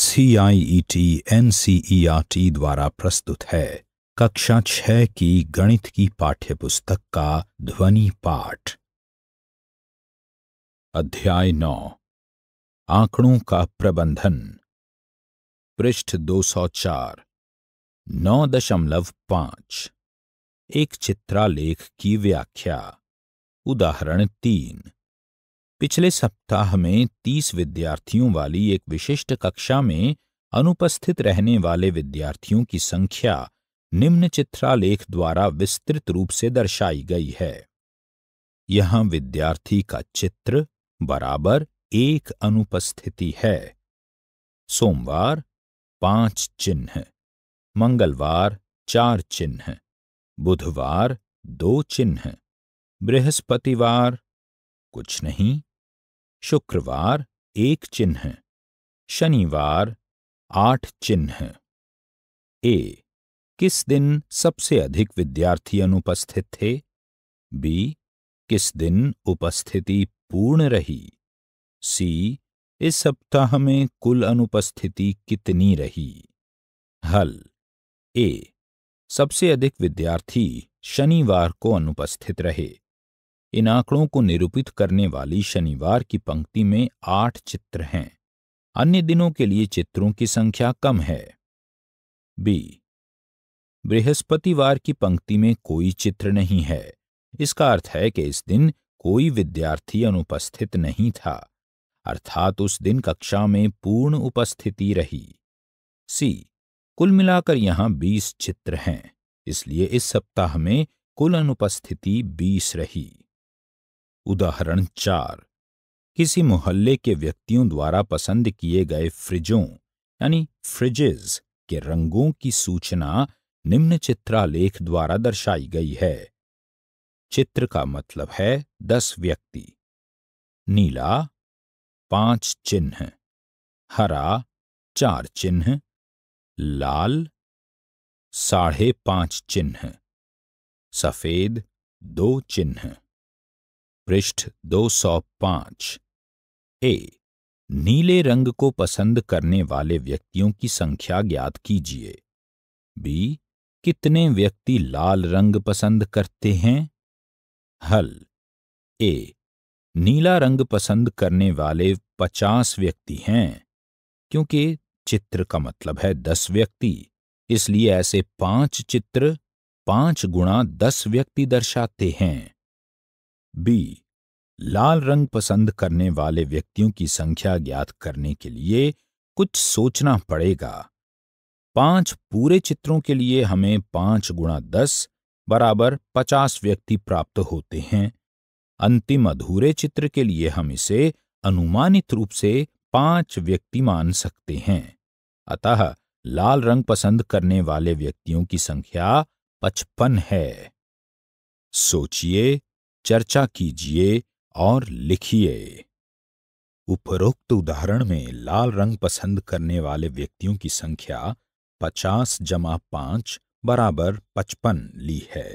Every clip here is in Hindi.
सीआईईटी एनसीईआरटी e e द्वारा प्रस्तुत है कक्षा छह की गणित की पाठ्य पुस्तक का ध्वनि पाठ अध्याय नौ आंकड़ों का प्रबंधन पृष्ठ 204 पांच एक चित्रालेख की व्याख्या उदाहरण तीन पिछले सप्ताह में तीस विद्यार्थियों वाली एक विशिष्ट कक्षा में अनुपस्थित रहने वाले विद्यार्थियों की संख्या निम्न चित्रालेख द्वारा विस्तृत रूप से दर्शाई गई है यहाँ विद्यार्थी का चित्र बराबर एक अनुपस्थिति है सोमवार पांच चिन्ह मंगलवार चार चिन्ह बुधवार दो चिन्ह बृहस्पतिवार कुछ नहीं शुक्रवार एक चिन्ह शनिवार आठ चिन्ह ए किस दिन सबसे अधिक विद्यार्थी अनुपस्थित थे बी किस दिन उपस्थिति पूर्ण रही सी इस सप्ताह में कुल अनुपस्थिति कितनी रही हल ए सबसे अधिक विद्यार्थी शनिवार को अनुपस्थित रहे इन आंकड़ों को निरूपित करने वाली शनिवार की पंक्ति में आठ चित्र हैं अन्य दिनों के लिए चित्रों की संख्या कम है बी बृहस्पतिवार की पंक्ति में कोई चित्र नहीं है इसका अर्थ है कि इस दिन कोई विद्यार्थी अनुपस्थित नहीं था अर्थात उस दिन कक्षा में पूर्ण उपस्थिति रही सी कुल मिलाकर यहां बीस चित्र हैं इसलिए इस सप्ताह में कुल अनुपस्थिति बीस रही उदाहरण चार किसी मोहल्ले के व्यक्तियों द्वारा पसंद किए गए फ्रिजों यानी फ्रिजेज के रंगों की सूचना निम्न चित्रालेख द्वारा दर्शाई गई है चित्र का मतलब है दस व्यक्ति नीला पांच चिन्ह हरा चार चिन्ह लाल साढ़े पांच चिन्ह सफेद दो चिन्ह पृष्ठ 205 ए नीले रंग को पसंद करने वाले व्यक्तियों की संख्या ज्ञात कीजिए बी कितने व्यक्ति लाल रंग पसंद करते हैं हल ए नीला रंग पसंद करने वाले पचास व्यक्ति हैं क्योंकि चित्र का मतलब है दस व्यक्ति इसलिए ऐसे पांच चित्र पांच गुणा दस व्यक्ति दर्शाते हैं बी लाल रंग पसंद करने वाले व्यक्तियों की संख्या ज्ञात करने के लिए कुछ सोचना पड़ेगा पांच पूरे चित्रों के लिए हमें पांच गुणा दस बराबर पचास व्यक्ति प्राप्त होते हैं अंतिम अधूरे चित्र के लिए हम इसे अनुमानित रूप से पांच व्यक्ति मान सकते हैं अतः लाल रंग पसंद करने वाले व्यक्तियों की संख्या पचपन है सोचिए चर्चा कीजिए और लिखिए उपरोक्त उदाहरण में लाल रंग पसंद करने वाले व्यक्तियों की संख्या 50 जमा पांच बराबर पचपन ली है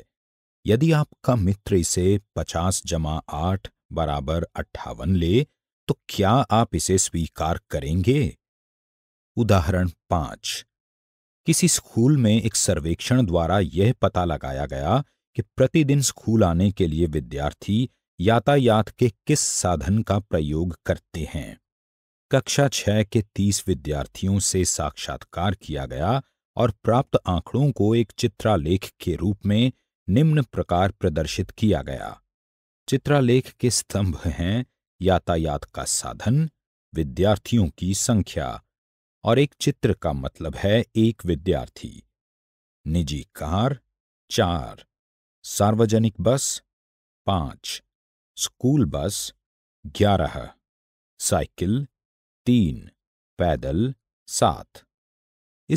यदि आपका मित्र इसे 50 जमा आठ बराबर अट्ठावन ले तो क्या आप इसे स्वीकार करेंगे उदाहरण पांच किसी स्कूल में एक सर्वेक्षण द्वारा यह पता लगाया गया कि प्रतिदिन स्कूल आने के लिए विद्यार्थी यातायात के किस साधन का प्रयोग करते हैं कक्षा छह के तीस विद्यार्थियों से साक्षात्कार किया गया और प्राप्त आंकड़ों को एक चित्रालेख के रूप में निम्न प्रकार प्रदर्शित किया गया चित्रालेख के स्तंभ हैं यातायात का साधन विद्यार्थियों की संख्या और एक चित्र का मतलब है एक विद्यार्थी निजी कार चार सार्वजनिक बस पांच स्कूल बस ग्यारह साइकिल तीन पैदल सात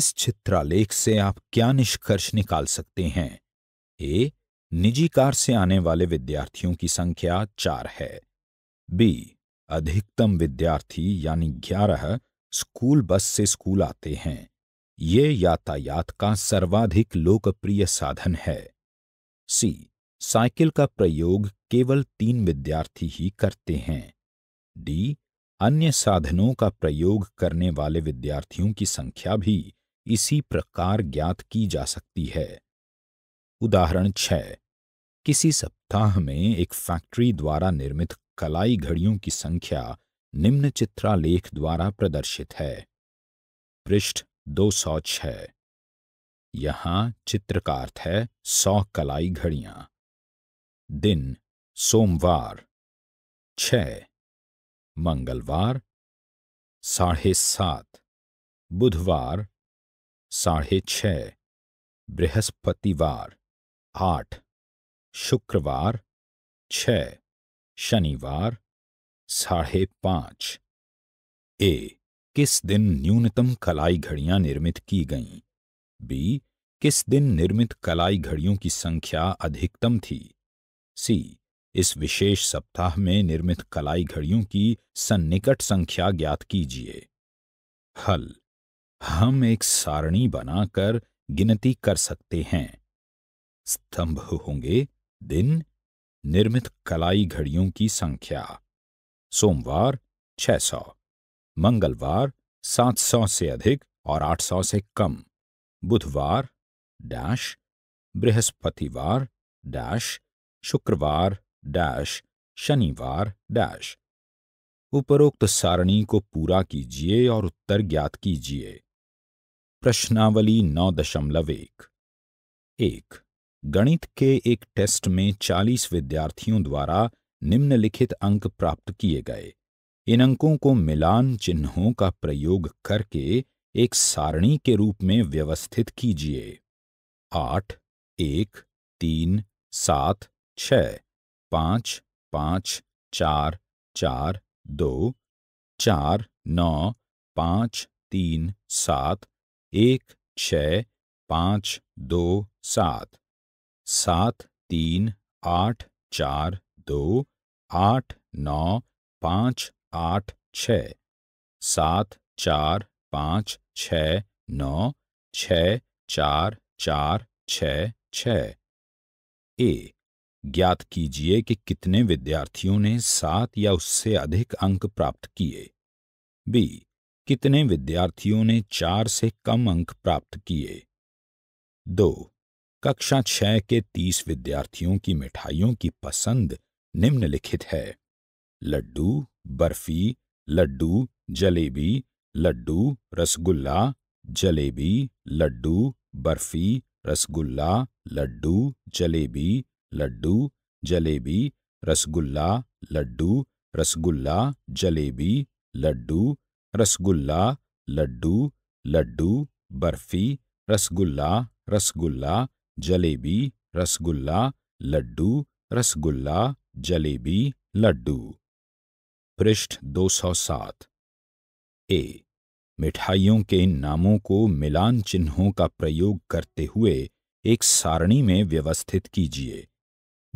इस चित्रालेख से आप क्या निष्कर्ष निकाल सकते हैं ए निजी कार से आने वाले विद्यार्थियों की संख्या चार है बी अधिकतम विद्यार्थी यानी ग्यारह स्कूल बस से स्कूल आते हैं ये यातायात का सर्वाधिक लोकप्रिय साधन है सी साइकिल का प्रयोग केवल तीन विद्यार्थी ही करते हैं डी अन्य साधनों का प्रयोग करने वाले विद्यार्थियों की संख्या भी इसी प्रकार ज्ञात की जा सकती है उदाहरण छ किसी सप्ताह में एक फैक्ट्री द्वारा निर्मित कलाई घड़ियों की संख्या निम्न चित्रालेख द्वारा प्रदर्शित है पृष्ठ दो सौ छह यहाँ चित्र का अर्थ है सौ कलाई घड़ियां दिन सोमवार छ मंगलवार साढ़े सात बुधवार साढ़े छ बृहस्पतिवार आठ शुक्रवार छ शनिवार साढ़े पांच ए किस दिन न्यूनतम कलाई घड़ियां निर्मित की गईं बी किस दिन निर्मित कलाई घड़ियों की संख्या अधिकतम थी सी इस विशेष सप्ताह में निर्मित कलाई घड़ियों की सन्निकट संख्या ज्ञात कीजिए हल हम एक सारणी बनाकर गिनती कर सकते हैं स्तंभ होंगे दिन निर्मित कलाई घड़ियों की संख्या सोमवार 600, मंगलवार 700 से अधिक और 800 से कम बुधवार डैश बृहस्पतिवार डैश शुक्रवार डैश शनिवार डैश उपरोक्त सारणी को पूरा कीजिए और उत्तर ज्ञात कीजिए प्रश्नावली नौ दशमलव एक एक गणित के एक टेस्ट में 40 विद्यार्थियों द्वारा निम्नलिखित अंक प्राप्त किए गए इन अंकों को मिलान चिन्हों का प्रयोग करके एक सारणी के रूप में व्यवस्थित कीजिए आठ एक तीन सात छ पाँच पाँच चार चार दो चार नौ पाँच तीन सात एक छ पाँच दो सात सात तीन आठ चार दो आठ नौ पाँच आठ छ सात चार पाँच छ नौ छ चार चार छ छ ए ज्ञात कीजिए कि कितने विद्यार्थियों ने सात या उससे अधिक अंक प्राप्त किए बी कितने विद्यार्थियों ने चार से कम अंक प्राप्त किए दो कक्षा छह के तीस विद्यार्थियों की मिठाइयों की पसंद निम्नलिखित है लड्डू बर्फी लड्डू जलेबी लड्डू रसगुल्ला जलेबी लड्डू बर्फी रसगुल्ला लड्डू जलेबी लड्डू जलेबी रसगुल्ला लड्डू रसगुल्ला जलेबी लड्डू रसगुल्ला लड्डू लड्डू बर्फी रसगुल्ला रसगुल्ला जलेबी रसगुल्ला लड्डू रसगुल्ला जलेबी लड्डू पृष्ठ 207 ए मिठाइयों के इन नामों को मिलान चिन्हों का प्रयोग करते हुए एक सारणी में व्यवस्थित कीजिए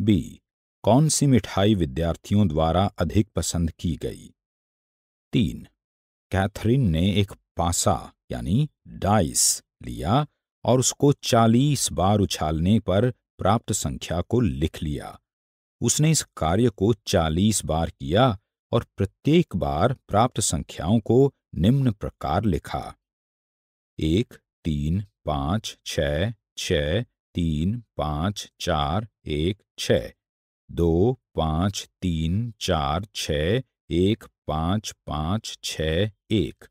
बी कौन सी मिठाई विद्यार्थियों द्वारा अधिक पसंद की गई तीन कैथरीन ने एक पासा यानी डाइस लिया और उसको चालीस बार उछालने पर प्राप्त संख्या को लिख लिया उसने इस कार्य को चालीस बार किया और प्रत्येक बार प्राप्त संख्याओं को निम्न प्रकार लिखा एक तीन पाँच छ छ तीन पाँच चार एक छ दो पाँच तीन चार छ एक पाँच पाँच छ एक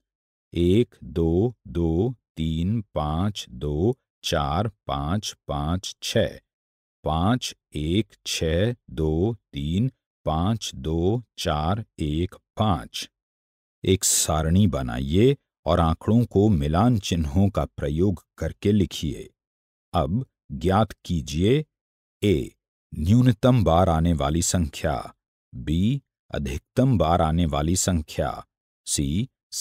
एक दो दो तीन पाँच दो चार पाँच पाँच छ पाँच एक छ दो तीन पाँच दो चार एक पाँच एक सारणी बनाइए और आंकड़ों को मिलान चिन्हों का प्रयोग करके लिखिए अब ज्ञात कीजिए ए न्यूनतम बार आने वाली संख्या बी अधिकतम बार आने वाली संख्या सी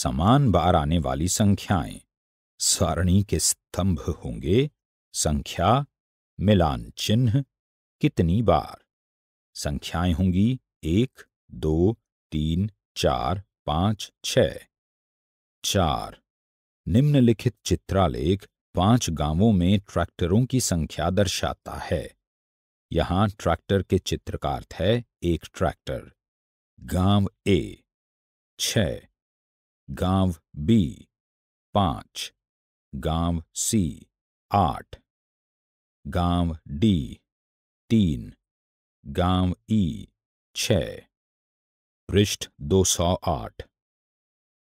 समान बार आने वाली संख्याएं सारणी के स्तंभ होंगे संख्या मिलान चिन्ह कितनी बार संख्याएं होंगी एक दो तीन चार पांच छ चार निम्नलिखित चित्रालेख पांच गांवों में ट्रैक्टरों की संख्या दर्शाता है यहां ट्रैक्टर के चित्र का अर्थ है एक ट्रैक्टर गांव ए छ गांव बी पांच गांव सी आठ गांव डी तीन गांव ई छः पृष्ठ 208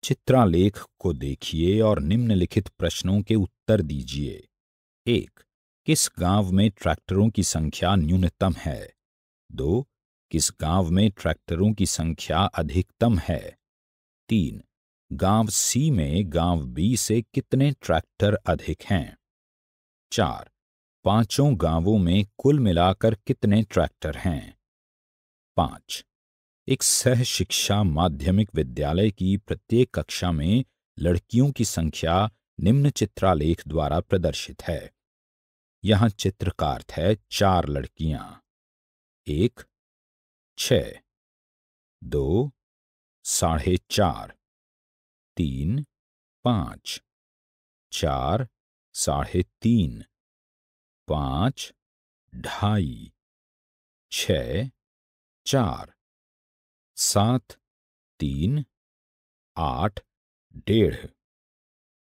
चित्रालेख को देखिए और निम्नलिखित प्रश्नों के उत्तर दीजिए एक किस गांव में ट्रैक्टरों की संख्या न्यूनतम है दो किस गांव में ट्रैक्टरों की संख्या अधिकतम है तीन गांव सी में गांव बी से कितने ट्रैक्टर अधिक हैं चार पांचों गांवों में कुल मिलाकर कितने ट्रैक्टर हैं पाँच एक सह शिक्षा माध्यमिक विद्यालय की प्रत्येक कक्षा में लड़कियों की संख्या निम्न चित्रालेख द्वारा प्रदर्शित है यहां चित्रकार्थ है चार लड़कियां एक छ दो साढ़े चार तीन पांच चार साढ़े तीन पांच ढाई छ चार सात तीन आठ डेढ़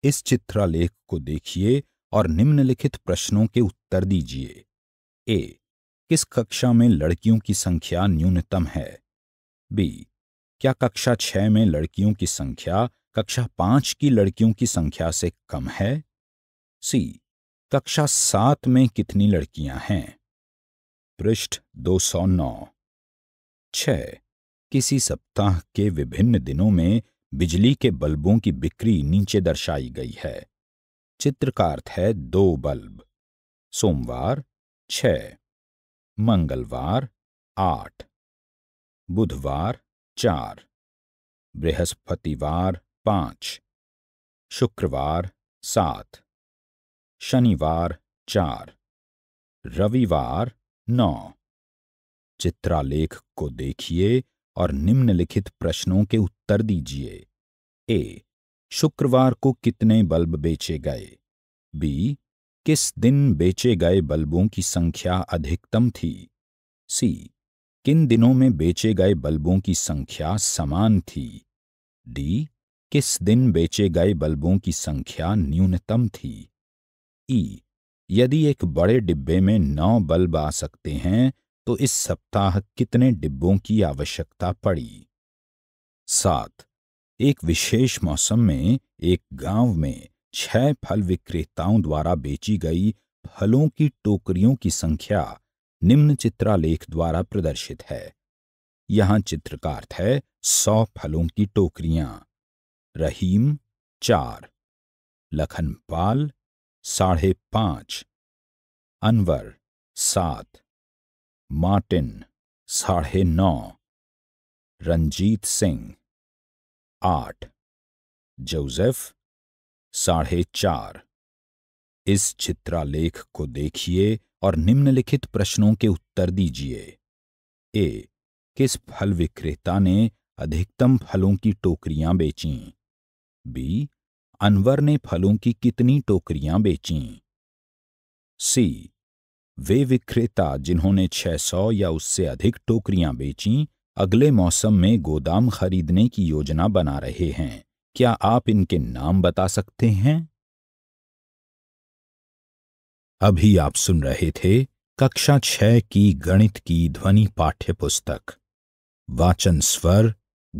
इस चित्रालेख को देखिए और निम्नलिखित प्रश्नों के उत्तर दीजिए ए किस कक्षा में लड़कियों की संख्या न्यूनतम है बी क्या कक्षा छह में लड़कियों की संख्या कक्षा पांच की लड़कियों की संख्या से कम है सी कक्षा सात में कितनी लड़कियां हैं पृष्ठ 209 सौ किसी सप्ताह के विभिन्न दिनों में बिजली के बल्बों की बिक्री नीचे दर्शाई गई है चित्र का अर्थ है दो बल्ब सोमवार छ मंगलवार आठ बुधवार चार बृहस्पतिवार पांच शुक्रवार सात शनिवार चार रविवार नौ चित्रालेख को देखिए और निम्नलिखित प्रश्नों के उत्तर दीजिए ए शुक्रवार को कितने बल्ब बेचे गए बी किस दिन बेचे गए बल्बों की संख्या अधिकतम थी सी किन दिनों में बेचे गए बल्बों की संख्या समान थी डी किस दिन बेचे गए बल्बों की संख्या न्यूनतम थी ई e, यदि एक बड़े डिब्बे में नौ बल्ब आ सकते हैं तो इस सप्ताह कितने डिब्बों की आवश्यकता पड़ी सात एक विशेष मौसम में एक गांव में छह फल विक्रेताओं द्वारा बेची गई फलों की टोकरियों की संख्या निम्न चित्रालेख द्वारा प्रदर्शित है यहां चित्र का अर्थ है सौ फलों की टोकरियां रहीम चार लखनपाल साढ़े पांच अनवर सात मार्टिन साढ़े नौ रंजीत सिंह आठ जोसेफ साढ़े चार इस चित्रालेख को देखिए और निम्नलिखित प्रश्नों के उत्तर दीजिए ए किस फल विक्रेता ने अधिकतम फलों की टोकरियां बेची बी अनवर ने फलों की कितनी टोकरियां बेची सी वे विक्रेता जिन्होंने 600 या उससे अधिक टोकरियां बेची अगले मौसम में गोदाम खरीदने की योजना बना रहे हैं क्या आप इनके नाम बता सकते हैं अभी आप सुन रहे थे कक्षा छह की गणित की ध्वनि पाठ्य पुस्तक वाचन स्वर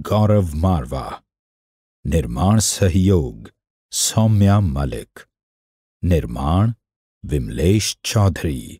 गौरव मारवा निर्माण सहयोग सौम्या मलिक निर्माण विमलेश चौधरी